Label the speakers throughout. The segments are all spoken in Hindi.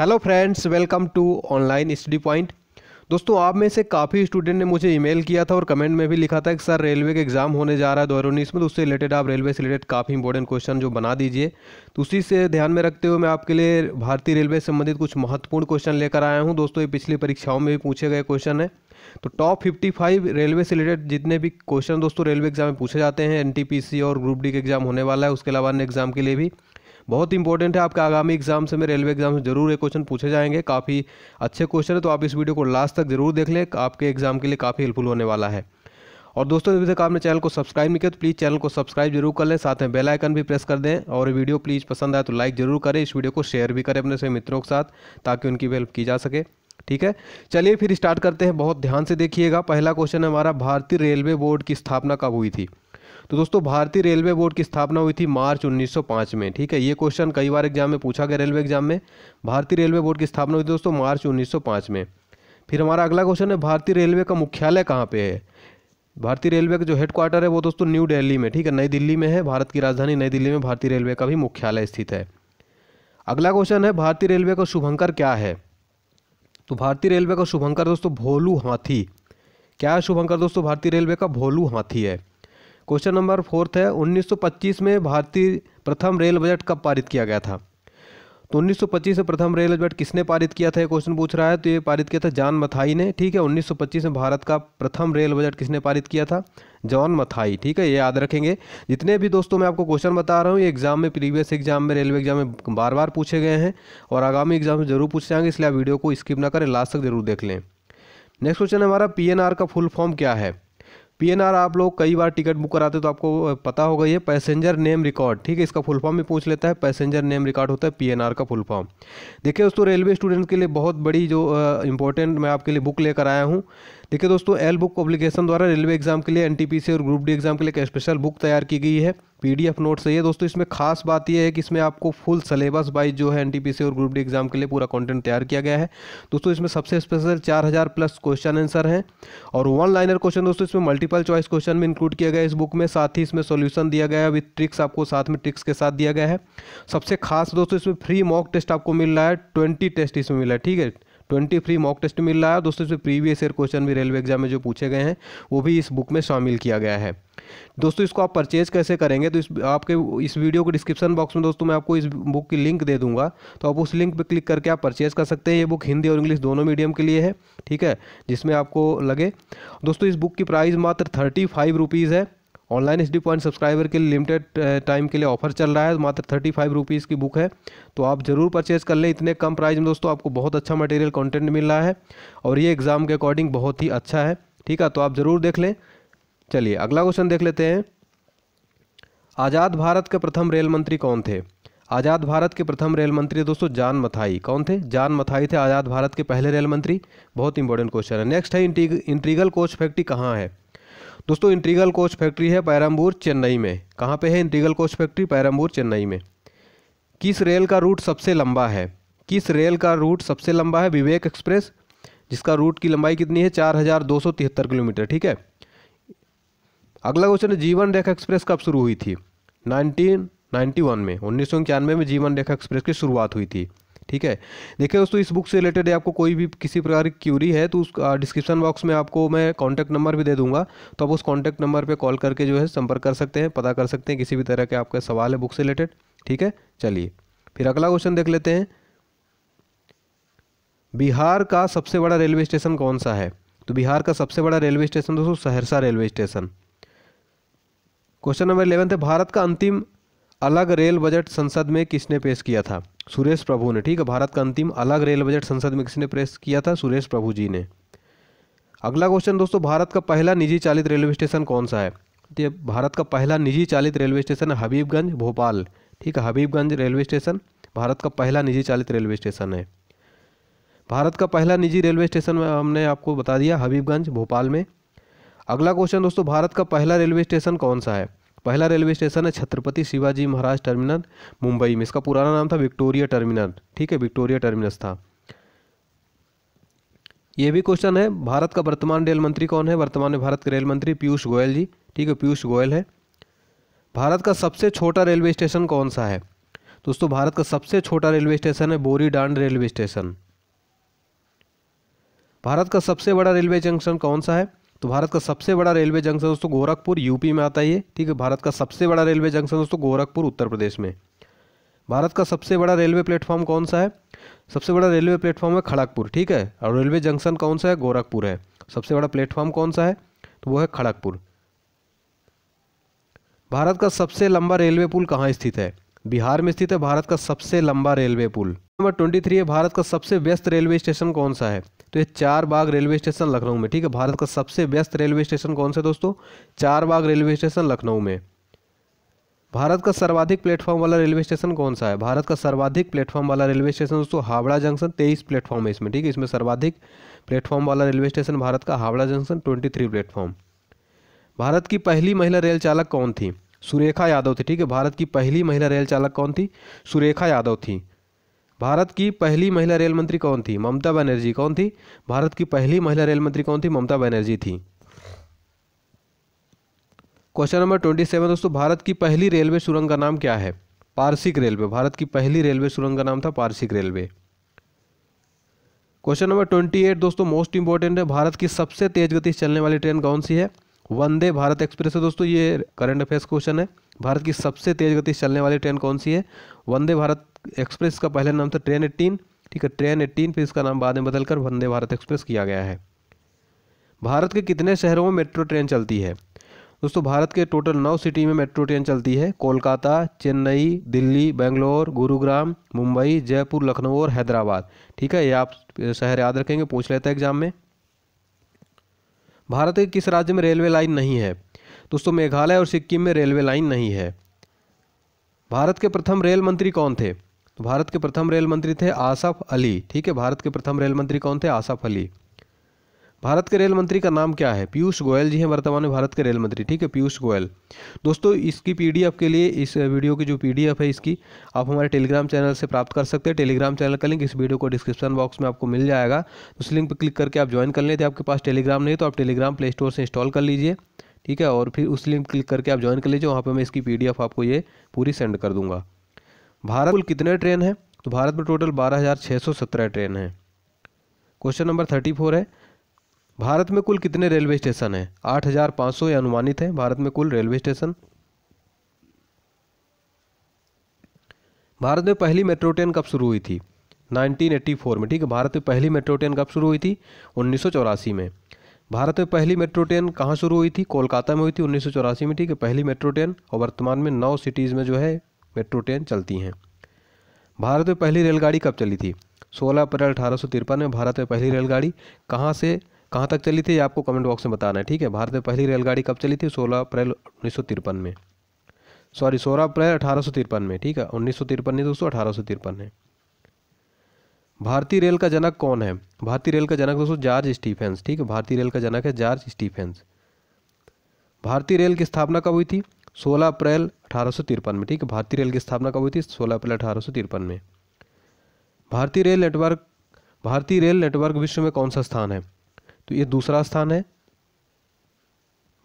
Speaker 1: hello friends welcome to online study point दोस्तों आप में से काफ़ी स्टूडेंट ने मुझे ईमेल किया था और कमेंट में भी लिखा था कि सर रेलवे के एग्ज़ाम होने जा रहा है दो हज़ार उन्नीस में तो उससे रिलेटेड आप रेलवे से रिलेटेड काफ़ी इंपॉर्टेंट क्वेश्चन जो बना दीजिए तो उसी से ध्यान में रखते हुए मैं आपके लिए भारतीय रेलवे से संबंधित कुछ महत्वपूर्ण क्वेश्चन लेकर आया हूँ दोस्तों ये पिछली परीक्षाओं में भी पूछे गए क्वेश्चन है तो टॉप फाइव रेलवे से रिलेटेड जितने भी क्वेश्चन दोस्तों रेलवे एग्जाम में पूछे जाते हैं सी और ग्रुप डी के एग्जाम होने वाला है उसके अलावा अन्य एग्जाम के लिए भी बहुत इंपॉर्टेंट है आपके आगामी एग्जाम से मेरे रेलवे एग्जाम से जरूर ये क्वेश्चन पूछे जाएंगे काफ़ी अच्छे क्वेश्चन है तो आप इस वीडियो को लास्ट तक जरूर देख लें आपके एग्जाम के लिए काफ़ी हेल्पफुल होने वाला है और दोस्तों अभी तक आपने चैनल को सब्सक्राइब नहीं किया तो प्लीज़ चैनल को सब्सक्राइब जरूर कर लें साथ में बेल आइकन भी प्रेस कर दें और वीडियो प्लीज़ पसंद आए तो लाइक जरूर करें इस वीडियो को शेयर भी करें अपने सभी मित्रों के साथ ताकि उनकी भी हेल्प की जा सके ठीक है चलिए फिर स्टार्ट करते हैं बहुत ध्यान से देखिएगा पहला क्वेश्चन हमारा भारतीय रेलवे बोर्ड की स्थापना कब हुई थी तो दोस्तों भारतीय रेलवे बोर्ड की स्थापना हुई थी मार्च 1905 में ठीक है ये क्वेश्चन कई बार एग्जाम में पूछा गया रेलवे एग्जाम में भारतीय रेलवे बोर्ड की स्थापना हुई थी दोस्तों मार्च 1905 में फिर हमारा अगला क्वेश्चन है भारतीय रेलवे का मुख्यालय कहाँ पे है भारतीय रेलवे का जो हेडक्वार्टर है वो दोस्तों न्यू डेली में ठीक है नई दिल्ली में है भारत की राजधानी नई दिल्ली में भारतीय रेलवे का भी मुख्यालय स्थित है अगला क्वेश्चन है भारतीय रेलवे का शुभंकर क्या है तो भारतीय रेलवे का शुभंकर दोस्तों भोलू हाथी क्या है शुभंकर दोस्तों भारतीय रेलवे का भोलू हाथी है क्वेश्चन नंबर फोर्थ है 1925 में भारतीय प्रथम रेल बजट कब पारित किया गया था तो 1925 में प्रथम रेल बजट किसने पारित किया था क्वेश्चन पूछ रहा है तो ये पारित किया था जॉन मथाई ने ठीक है 1925 में भारत का प्रथम रेल बजट किसने पारित किया था जॉन मथाई ठीक है ये याद रखेंगे जितने भी दोस्तों मैं आपको क्वेश्चन बता रहा हूँ ये एग्जाम में प्रीवियस एग्जाम में रेलवे एग्जाम में बार बार पूछे गए हैं और आगामी एग्जाम में जरूर पूछ जाएंगे इसलिए आप वीडियो को स्किप ना करें लास्ट तक जरूर देख लें नेक्स्ट क्वेश्चन हमारा पी का फुल फॉर्म क्या है पीएनआर आप लोग कई बार टिकट बुक कराते तो आपको पता होगा ये पैसेंजर नेम रिकॉर्ड ठीक है इसका फुल फॉर्म भी पूछ लेता है पैसेंजर नेम रिकॉर्ड होता है पीएनआर का फुल फॉर्म देखिए दोस्तों रेलवे स्टूडेंट के लिए बहुत बड़ी जो इंपॉर्टेंट मैं आपके लिए बुक लेकर आया हूँ देखिए दोस्तों एल बुक पब्लिकेशन द्वारा रेलवे एग्जाम के लिए एन और ग्रुप डी एग्जाम के लिए एक स्पेशल बुक तैयार की गई है पीडीएफ नोट चाहिए दोस्तों इसमें खास बात यह है कि इसमें आपको फुल सिलेबस वाइज जो है एनटीपीसी और ग्रुप डी एग्जाम के लिए पूरा कंटेंट तैयार किया गया है दोस्तों इसमें सबसे स्पेशल 4000 प्लस क्वेश्चन आंसर हैं और वन लाइनर क्वेश्चन दोस्तों इसमें मल्टीपल चॉइस क्वेश्चन भी इंक्लूड किया गया है इस बुक में साथ ही इसमें सोल्यूशन दिया गया है विथ ट्रिक्स आपको साथ में ट्रिक्स के साथ दिया गया है सबसे खास दोस्तों इसमें फ्री मॉक टेस्ट आपको मिल रहा है ट्वेंटी टेस्ट इसमें मिला है ठीक है ट्वेंटी फ्री मॉक टेस्ट मिल रहा है दोस्तों इसमें प्रीवियस ईयर क्वेश्चन भी रेलवे एग्जाम में जो पूछे गए हैं वो भी इस बुक में शामिल किया गया है दोस्तों इसको आप परचेज़ कैसे करेंगे तो इस आपके इस वीडियो के डिस्क्रिप्शन बॉक्स में दोस्तों मैं आपको इस बुक की लिंक दे दूंगा तो आप उस लिंक पर क्लिक करके आप परचेज़ कर सकते हैं ये बुक हिंदी और इंग्लिश दोनों मीडियम के लिए है ठीक है जिसमें आपको लगे दोस्तों इस बुक की प्राइस मात्र थर्टी फाइव रुपीज़ है online H D point subscriber के लिए लिमिटेड टाइम के लिए ऑफर चल रहा है मात्र थर्टी फाइव रुपीज़ की बुक है तो आप ज़रूर परचेज़ कर लें इतने कम प्राइस में दोस्तों आपको बहुत अच्छा मटेरियल कंटेंट मिल रहा है और ये एग्ज़ाम के अकॉर्डिंग बहुत ही अच्छा है ठीक है तो आप ज़रूर देख लें चलिए अगला क्वेश्चन देख लेते हैं आज़ाद भारत के प्रथम रेल मंत्री कौन थे आज़ाद भारत के प्रथम रेल मंत्री दोस्तों जान मथाई कौन थे जान मथाई थे आज़ाद भारत के पहले रेल मंत्री बहुत इंपॉर्टेंट क्वेश्चन है नेक्स्ट है इंट्रीगल कोच फैक्ट्री कहाँ है दोस्तों इंट्रीगल कोच फैक्ट्री है पैरम्बूर चेन्नई में कहाँ पे है integral coach factory Perambur Chennai में किस रेल का रूट सबसे लंबा है किस रेल का रूट सबसे लंबा है विवेक एक्सप्रेस जिसका रूट की लंबाई कितनी है चार हज़ार दो सौ तिहत्तर किलोमीटर ठीक है अगला क्वेश्चन है जीवन रेखा एक्सप्रेस कब शुरू हुई थी नाइनटीन नाइन्टी वन में उन्नीस सौ इक्यानवे में जीवन रेखा एक्सप्रेस की शुरुआत हुई थी ठीक है देखिए दोस्तों इस बुक से रिलेटेड आपको कोई भी किसी प्रकार की क्यूरी है तो उस डिस्क्रिप्शन बॉक्स में आपको मैं कॉन्टैक्ट नंबर भी दे दूंगा तो आप उस कॉन्टैक्ट नंबर पे कॉल करके जो है संपर्क कर सकते हैं पता कर सकते हैं किसी भी तरह के आपका सवाल है बुक से रिलेटेड ठीक है चलिए फिर अगला क्वेश्चन देख लेते हैं बिहार का सबसे बड़ा रेलवे स्टेशन कौन सा है तो बिहार का सबसे बड़ा रेलवे स्टेशन दोस्तों Saharsa railway station question number eleven थे भारत का अंतिम अलग रेल बजट संसद में किसने पेश किया था सुरेश प्रभु ने ठीक है भारत का अंतिम अलग रेल बजट संसद में किसने पेश किया था सुरेश प्रभु जी ने अगला क्वेश्चन दोस्तों भारत का पहला निजी चालित रेलवे स्टेशन कौन सा है ये भारत का पहला निजी चालित रेलवे स्टेशन हबीबगंज भोपाल ठीक है हबीबगंज रेलवे स्टेशन भारत का पहला निजी चालित रेलवे स्टेशन है भारत का पहला निजी रेलवे स्टेशन हमने आपको बता दिया हबीबगंज भोपाल में अगला क्वेश्चन दोस्तों भारत का पहला रेलवे स्टेशन कौन सा है पहला रेलवे स्टेशन है छत्रपति शिवाजी महाराज टर्मिनल मुंबई में इसका पुराना नाम था विक्टोरिया टर्मिनल ठीक है विक्टोरिया टर्मिनस था ये भी क्वेश्चन है भारत का वर्तमान रेल मंत्री कौन है वर्तमान में भारत के रेल मंत्री पीयूष गोयल जी ठीक है पीयूष गोयल है भारत का सबसे छोटा रेलवे स्टेशन कौन सा है दोस्तों भारत का सबसे छोटा रेलवे स्टेशन है बोरीडांड रेलवे स्टेशन भारत का सबसे बड़ा रेलवे जंक्शन कौन सा है तो भारत का सबसे बड़ा रेलवे जंक्शन दोस्तों गोरखपुर यूपी में आता है ठीक है भारत का सबसे बड़ा रेलवे जंक्शन दोस्तों गोरखपुर उत्तर प्रदेश में भारत का सबसे बड़ा रेलवे प्लेटफॉर्म कौन सा है सबसे बड़ा रेलवे प्लेटफॉर्म है खड़गपुर ठीक है और रेलवे जंक्शन कौन सा है गोरखपुर है सबसे बड़ा प्लेटफॉर्म कौन सा है तो वो है खड़गपुर भारत का सबसे लंबा रेलवे पुल कहाँ स्थित है बिहार में स्थित है भारत का सबसे लंबा रेलवे पुल नंबर ट्वेंटी थ्री है भारत का सबसे व्यस्त रेलवे स्टेशन कौन सा है तो ये चार बाग रेलवे स्टेशन लखनऊ में ठीक है भारत का सबसे व्यस्त रेलवे स्टेशन कौन सा है दोस्तों चार बाग रेलवे स्टेशन लखनऊ में भारत का सर्वाधिक प्लेटफॉर्म वाला रेलवे स्टेशन कौन सा है भारत का सर्वाधिक प्लेटफॉर्म वाला रेलवे स्टेशन दोस्तों हावड़ा जंक्शन तेईस प्लेटफॉर्म है इसमें ठीक है इसमें सर्वाधिक प्लेटफॉर्म वाला रेलवे स्टेशन भारत का Howrah junction twenty three platform Bharat की पहली महिला रेल चालक कौन थी सुरेखा यादव थी ठीक है भारत की पहली महिला रेल चालक कौन थी सुरेखा यादव थी भारत की पहली महिला रेल मंत्री कौन थी ममता बनर्जी कौन थी भारत की पहली महिला रेल मंत्री कौन थी ममता बनर्जी थी क्वेश्चन नंबर ट्वेंटी सेवन दोस्तों भारत की पहली रेलवे सुरंग का नाम क्या है पारसिक रेलवे भारत की पहली रेलवे सुरंग का नाम था Parsik railway question number twenty eight दोस्तों मोस्ट इंपॉर्टेंट है भारत की सबसे तेज गति से चलने वाली ट्रेन कौन सी है वंदे भारत एक्सप्रेस है दोस्तों ये करंट अफेयर्स क्वेश्चन है भारत की सबसे तेज गति से चलने वाली ट्रेन कौन सी है वंदे भारत एक्सप्रेस का पहला नाम था ट्रेन एट्टीन ठीक है ट्रेन एट्टीन फिर इसका नाम बाद में बदलकर वंदे भारत एक्सप्रेस किया गया है भारत के कितने शहरों में मेट्रो ट्रेन चलती है दोस्तों भारत के टोटल नौ सिटी में मेट्रो ट्रेन चलती है कोलकाता चेन्नई दिल्ली बेंगलोर गुरुग्राम मुंबई जयपुर लखनऊ और हैदराबाद ठीक है ये आप शहर याद रखेंगे पूछ लेते हैं एग्जाम में भारत के किस राज्य में रेलवे लाइन नहीं है दोस्तों मेघालय और सिक्किम में रेलवे लाइन नहीं है भारत के प्रथम रेल मंत्री कौन थे तो भारत के प्रथम रेल मंत्री थे आसफ अली ठीक है भारत के प्रथम रेल मंत्री कौन थे आसफ अली भारत के रेल मंत्री का नाम क्या है पीयूष गोयल जी हैं वर्तमान में भारत के रेल मंत्री ठीक है पीयूष गोयल दोस्तों इसकी पीडीएफ के लिए इस वीडियो की जो पीडीएफ है इसकी आप हमारे टेलीग्राम चैनल से प्राप्त कर सकते हैं टेलीग्राम चैनल का लिंक इस वीडियो को डिस्क्रिप्शन बॉक्स में आपको मिल जाएगा उस लिंक पर क्लिक करके आप ज्वाइन कर लेते आपके पास टेलीग्राम नहीं तो आप टेलीग्राम प्ले स्टोर से इंस्टॉल कर लीजिए ठीक है और फिर उस लिंक क्लिक करके आप ज्वाइन कर लीजिए वहाँ पर मैं इसकी पी आपको ये पूरी सेंड कर दूँगा भारत कुल कितने ट्रेन हैं तो भारत में टोटल बारह ट्रेन हैं क्वेश्चन नंबर थर्टी फोर है भारत में कुल कितने रेलवे स्टेशन हैं आठ हज़ार पाँच सौ अनुमानित हैं भारत में कुल रेलवे स्टेशन भारत में पहली मेट्रो ट्रेन कब शुरू हुई थी 1984 में ठीक है भारत में पहली मेट्रो ट्रेन कब शुरू हुई थी उन्नीस में भारत में पहली मेट्रो ट्रेन कहाँ शुरू हुई थी कोलकाता में हुई थी उन्नीस में ठीक है पहली मेट्रो ट्रेन और वर्तमान में नौ सिटीज़ में जो है मेट्रो ट्रेन चलती हैं भारत में पहली रेलगाड़ी कब चली थी 16 अप्रैल अठारह में भारत में पहली रेलगाड़ी कहाँ से कहाँ तक चली थी ये आपको कमेंट बॉक्स में बताना है ठीक है भारत में पहली रेलगाड़ी कब चली थी सोलह अप्रैल उन्नीस में सॉरी सोलह अप्रैल अठारह में ठीक है उन्नीस सौ तिरपन नहीं दोस्तों अठारह सौ तिरपन है भारतीय रेल का जनक कौन है भारतीय रेल का जनक दोस्तों जॉर्ज स्टीफेंस ठीक है भारतीय रेल का जनक है जॉर्ज स्टीफेंस भारतीय रेल की स्थापना कब हुई थी 16 अप्रैल अठारह में ठीक है भारतीय रेल की स्थापना कब हुई थी 16 अप्रैल अठारह में भारतीय रेल नेटवर्क भारतीय रेल नेटवर्क विश्व में कौन सा स्थान है तो ये दूसरा स्थान है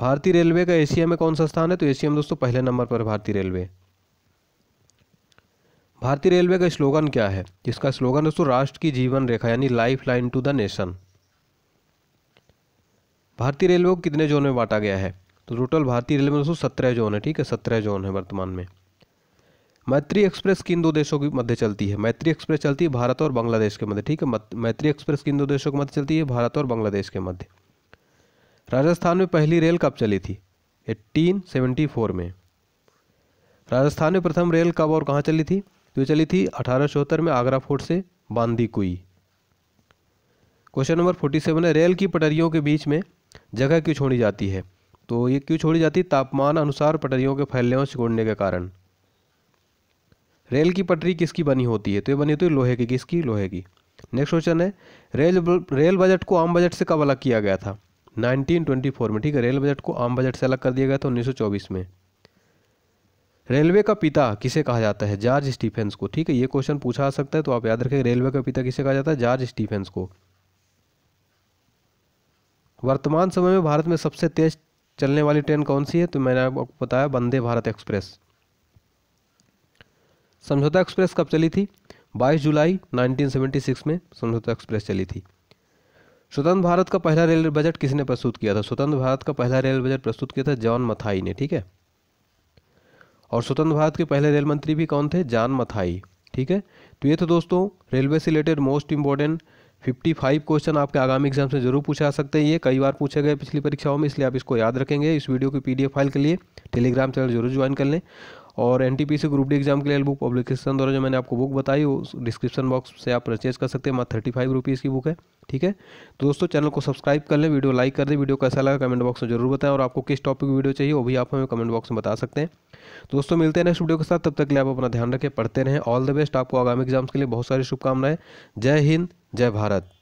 Speaker 1: भारतीय रेलवे का एशिया में कौन सा स्थान है तो एशिया में दोस्तों पहले नंबर पर भारतीय रेलवे भारतीय रेलवे का स्लोगन क्या है इसका स्लोगन दोस्तों राष्ट्र की जीवन रेखा यानी life line to the nation भारतीय रेलवे को कितने जोन में बांटा गया है तो टोटल भारतीय रेलवे में दोस्तों सत्रह जोन है ठीक है सत्रह जोन है वर्तमान में मैत्री एक्सप्रेस किन दो देशों के मध्य चलती है मैत्री एक्सप्रेस चलती है भारत और बांग्लादेश के मध्य ठीक है मैत्री एक्सप्रेस किन दो देशों के मध्य चलती है भारत और बांग्लादेश के मध्य राजस्थान में पहली रेल कब चली थी 1874 में राजस्थान में प्रथम रेल कब और कहाँ चली थी तो चली थी अठारह में आगरा फोर्ट से Bandikui question number forty seven है रेल की पटरियों के बीच में जगह क्यों छोड़ी जाती है तो ये क्यों छोड़ी जाती है तापमान अनुसार पटरियों के फैलने और सिकुड़ने के कारण रेल की पटरी किसकी बनी होती है तो ये बनी होती है लोहे की किसकी लोहे की नेक्स्ट क्वेश्चन है रेल रेल बजट को आम बजट से कब अलग किया गया था 1924 में ठीक है रेल बजट को आम बजट से अलग कर दिया गया था 1924 में रेलवे का पिता किसे कहा जाता है जॉर्ज स्टीफेंस को ठीक है ये क्वेश्चन पूछा जा सकता है तो आप याद रखें रेलवे का पिता किसे कहा जाता है जॉर्ज स्टीफेंस को वर्तमान समय में भारत में सबसे तेज चलने वाली ट्रेन कौन सी है तो मैंने आपको बताया वंदे भारत एक्सप्रेस समझौता एक्सप्रेस कब चली थी 22 जुलाई 1976 में समझौता एक्सप्रेस चली थी स्वतंत्र भारत का पहला रेल बजट किसने प्रस्तुत किया था स्वतंत्र भारत का पहला रेल बजट प्रस्तुत किया था जॉन मथाई ने ठीक है और स्वतंत्र भारत के पहले रेल मंत्री भी कौन थे जॉन मथाई ठीक है तो ये तो दोस्तों रेलवे से related most important fifty five question आपके आगामी एग्जाम से जरूर पूछे जा सकते हैं ये कई बार पूछे गए पिछली परीक्षाओं में इसलिए आप इसको याद रखेंगे इस वीडियो की पीडीएफ फाइल के लिए टेलीग्राम चैनल जरूर ज्वाइन कर लें और एन ग्रुप डी एग्जाम के लिए बुक पब्लिकेशन द्वारा जो मैंने आपको बुक बताई वो डिस्क्रिप्शन बॉक्स से आप परचेज कर सकते हैं मात्र थर्टी फाइव रुपीज़ की बुक है ठीक है तो दोस्तों चैनल को सब्सक्राइब कर लें वीडियो लाइक कर दें वीडियो कैसा लगा कमेंट बॉक्स में जरूर बताएं और आपको किस टॉपिक की वीडियो चाहिए वो भी आप हमें कमेंट बॉक्स में बता सकते हैं तो दोस्तों मिलते हैं नेक्स्ट वीडियो के साथ तब तक के लिए आप अपना ध्यान रखें पढ़ते रहें ऑल द बेस्ट आपको आगामी एग्जाम्स के लिए बहुत सारी शुभकामनाएं जय हिंद जय भारत